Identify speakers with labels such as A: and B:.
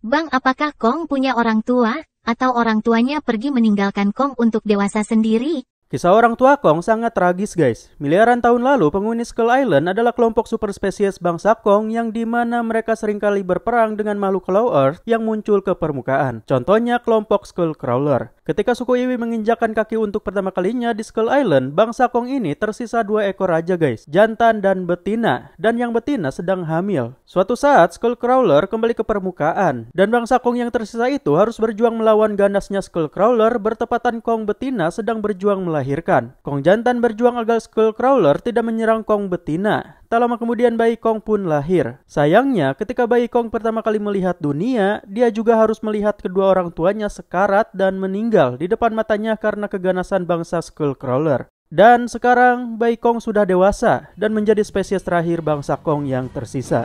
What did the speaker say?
A: Bang apakah Kong punya orang tua, atau orang tuanya pergi meninggalkan Kong untuk dewasa sendiri?
B: Kisah orang tua Kong sangat tragis guys. Miliaran tahun lalu penghuni Skull Island adalah kelompok super spesies bangsa Kong yang dimana mereka seringkali berperang dengan makhluk Hollow Earth yang muncul ke permukaan. Contohnya kelompok Skull Crawler. Ketika suku Iwi menginjakan kaki untuk pertama kalinya di Skull Island, bangsa Kong ini tersisa dua ekor aja guys, jantan dan betina, dan yang betina sedang hamil. Suatu saat Skull Crawler kembali ke permukaan, dan bangsa Kong yang tersisa itu harus berjuang melawan ganasnya Skull Crawler bertepatan Kong betina sedang berjuang melawan melahirkan. Kong jantan berjuang agar Skullcrawler tidak menyerang Kong betina. Tak lama kemudian bayi Kong pun lahir. Sayangnya, ketika bayi Kong pertama kali melihat dunia, dia juga harus melihat kedua orang tuanya sekarat dan meninggal di depan matanya karena keganasan bangsa Skullcrawler. Dan sekarang, bayi Kong sudah dewasa dan menjadi spesies terakhir bangsa Kong yang tersisa.